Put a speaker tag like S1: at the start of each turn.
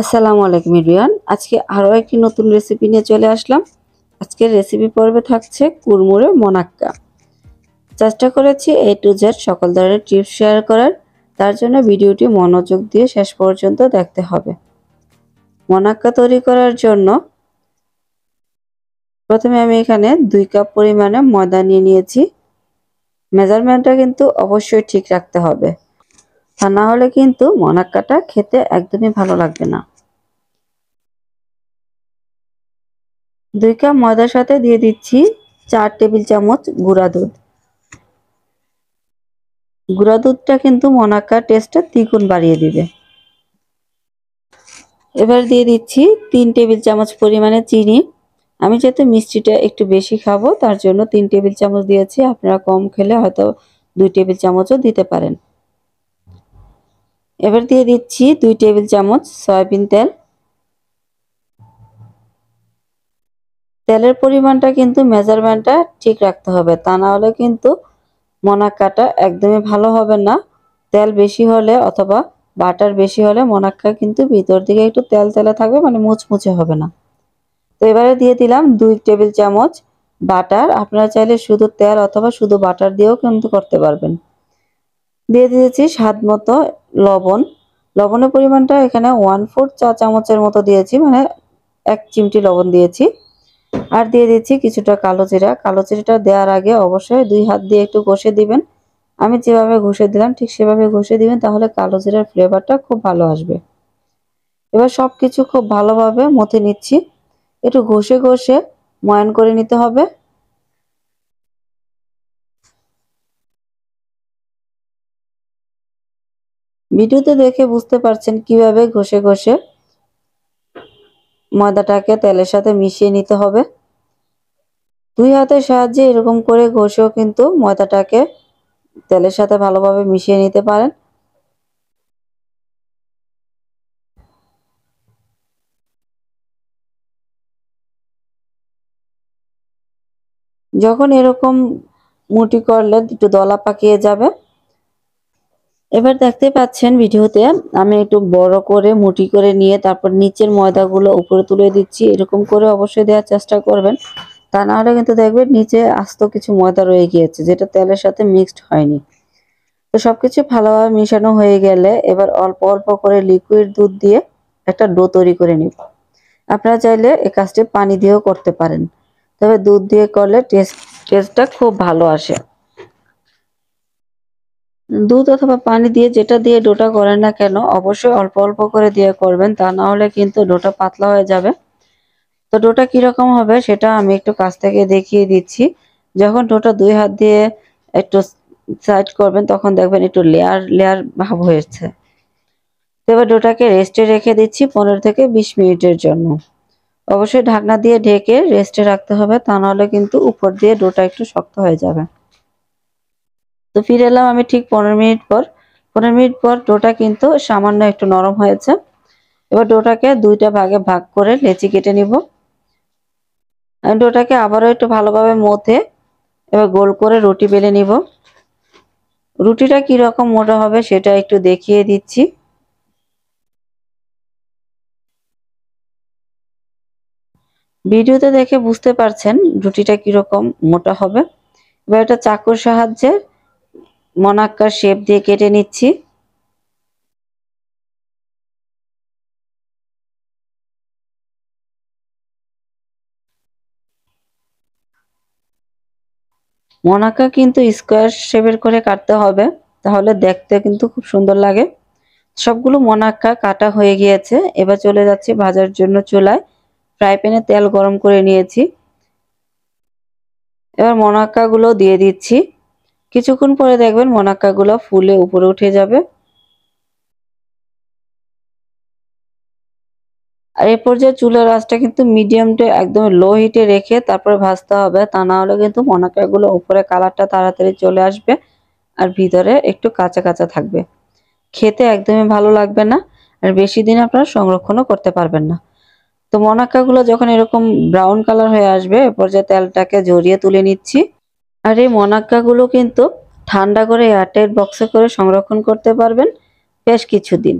S1: আসসালামু আলাইকুম ইরিয়ান আজকে আরও একটি নতুন রেসিপি নিয়ে চলে আসলাম আজকের রেসিপি পর্বে থাকছে কুরমুরে মোনাক্কা চেষ্টা করেছি এ টু জেড সকল ধরনের টিপস শেয়ার করার তার জন্য ভিডিওটি মনোযোগ দিয়ে শেষ পর্যন্ত দেখতে হবে মোনাক্কা তৈরি করার জন্য প্রথমে আমি এখানে দুই কাপ পরিমাণে ময়দা নিয়ে নিয়েছি মেজারমেন্টটা কিন্তু অবশ্যই ঠিক রাখতে হবে আর না হলে কিন্তু মোনাক্কাটা খেতে একদমই ভালো লাগবে না দুই কাপ ময়দার সাথে দিয়ে দিচ্ছি চার টেবিল চামচ গুঁড়া দুধ গুঁড়া দুধটা কিন্তু মনাক্কার টেস্টটা দ্বিগুণ বাড়িয়ে দিবে এবার দিয়ে দিচ্ছি তিন টেবিল চামচ পরিমাণে চিনি আমি যেহেতু মিষ্টিটা একটু বেশি খাবো তার জন্য তিন টেবিল চামচ দিয়েছি আপনারা কম খেলে হয়তো দুই টেবিল চামচও দিতে পারেন এবার দিয়ে দিচ্ছি দুই টেবিল চামচ সয়াবিন তেল তেলের পরিমাণটা কিন্তু মেজারমেন্টটা ঠিক রাখতে হবে তা না হলে কিন্তু মোনাক্কাটা একদমই ভালো হবে না তেল বেশি হলে অথবা বাটার বেশি হলে মনাক্কা কিন্তু ভিতর দিকে একটু তেল তেলে থাকবে মানে মুচমুচে হবে না তো এবারে দিয়ে দিলাম দুই টেবিল চামচ বাটার আপনারা চাইলে শুধু তেল অথবা শুধু বাটার দিয়েও কিন্তু করতে পারবেন দিয়ে দিয়েছি স্বাদ মতো লবণ লবণের পরিমাণটা এখানে ওয়ান ফোর্থ চা চামচের মতো দিয়েছি মানে এক চিমটি লবণ দিয়েছি আর দিয়ে দিচ্ছি কিছুটা কালো জিরা কালো চিরাটা দেওয়ার আগে অবশ্যই দুই হাত দিয়ে একটু ঘষে দিবেন আমি যেভাবে ঘষে দিলাম ঠিক সেভাবে ঘষে দিবেন তাহলে কালো জিরার ফ্লেভারটা খুব ভালো আসবে এবার সব কিছু খুব ভালোভাবে মথে নিচ্ছি একটু ঘষে ঘষে ময়ান করে নিতে হবে ভিডিওতে দেখে বুঝতে পারছেন কিভাবে ঘষে ঘষে ময়দাটাকে তেলের সাথে মিশিয়ে নিতে হবে দুই হাতের সাহায্যে এরকম করে ঘষেও কিন্তু ময়দাটাকে তেলের সাথে ভালোভাবে মিশিয়ে নিতে পারেন যখন এরকম মুটি করলে দুটো দলা পাকিয়ে যাবে এবার দেখতে পাচ্ছেন ভিডিওতে আমি একটু বড় করে মুটি করে নিয়ে তারপর নিচের ময়দাগুলো উপরে তুলে দিচ্ছি এরকম করে অবশ্যই দেওয়ার চেষ্টা করবেন তা নাহলে কিন্তু দেখবেন নিচে আস্ত কিছু ময়দা রয়ে গিয়েছে যেটা তেলের সাথে মিক্সড হয়নি তো সবকিছু ভালোভাবে মিশানো হয়ে গেলে এবার অল্প অল্প করে লিকুইড দুধ দিয়ে একটা ডো তৈরি করে নিব আপনারা চাইলে এই কাজটি পানি দিয়েও করতে পারেন তবে দুধ দিয়ে করলে টেস্ট টেস্টটা খুব ভালো আসে দুধ অথবা পানি দিয়ে যেটা দিয়ে ডোটা করেন না কেন অবশ্যই অল্প অল্প করে দিয়ে করবেন তা না হলে কিন্তু ডোটা পাতলা হয়ে যাবে তো ডোটা কীরকম হবে সেটা আমি একটু কাছ থেকে দেখিয়ে দিচ্ছি যখন ডোটা দুই হাত দিয়ে একটু সাইড করবেন তখন দেখবেন একটু লেয়ার লেয়ার ভাব হয়েছে এবার ডোটাকে রেস্টে রেখে দিচ্ছি পনেরো থেকে বিশ মিনিটের জন্য অবশ্যই ঢাকনা দিয়ে ঢেকে রেস্টে রাখতে হবে তা নাহলে কিন্তু উপর দিয়ে ডোটা একটু শক্ত হয়ে যাবে তো ফিরে এলাম আমি ঠিক পনেরো মিনিট পর পনেরো মিনিট পর ডোটা কিন্তু সামান্য একটু নরম হয়েছে এবার ডোটাকে দুইটা ভাগে ভাগ করে লেচি কেটে নিব আমি ডোটাকে আবারও একটু ভালোভাবে মথে এবার গোল করে রুটি বেলে নিব রুটিটা কীরকম মোটা হবে সেটা একটু দেখিয়ে দিচ্ছি ভিডিওতে দেখে বুঝতে পারছেন রুটিটা কীরকম মোটা হবে এবার এটা চাকুর সাহায্যে মনাক্কার শেপ দিয়ে কেটে নিচ্ছি মনাকা কিন্তু স্কোয়ার শেপের করে কাটতে হবে তাহলে দেখতে কিন্তু খুব সুন্দর লাগে সবগুলো মোনাক্কা কাটা হয়ে গিয়েছে এবার চলে যাচ্ছে ভাজার জন্য চুলায় ফ্রাই প্যানে তেল গরম করে নিয়েছি এবার মনাক্কাগুলো দিয়ে দিচ্ছি কিছুক্ষণ পরে দেখবেন মোনাক্কাগুলো ফুলে উপরে উঠে যাবে আর এ পর্যায়ে চুলের আঁচটা কিন্তু মিডিয়ামটা একদম লো হিটে রেখে তারপরে ভাজতে হবে তা না হলে কিন্তু মোনাকাগুলো উপরে কালারটা তাড়াতাড়ি চলে আসবে আর ভিতরে একটু কাঁচা কাঁচা থাকবে খেতে একদমই ভালো লাগবে না আর বেশি দিন আপনারা সংরক্ষণও করতে পারবেন না তো মোনাকাগুলো যখন এরকম ব্রাউন কালার হয়ে আসবে এ পর্যায়ে তেলটাকে জড়িয়ে তুলে নিচ্ছি আর এই মনাক্কাগুলো কিন্তু ঠান্ডা করে এয়ারটাইট বক্সে করে সংরক্ষণ করতে পারবেন বেশ কিছুদিন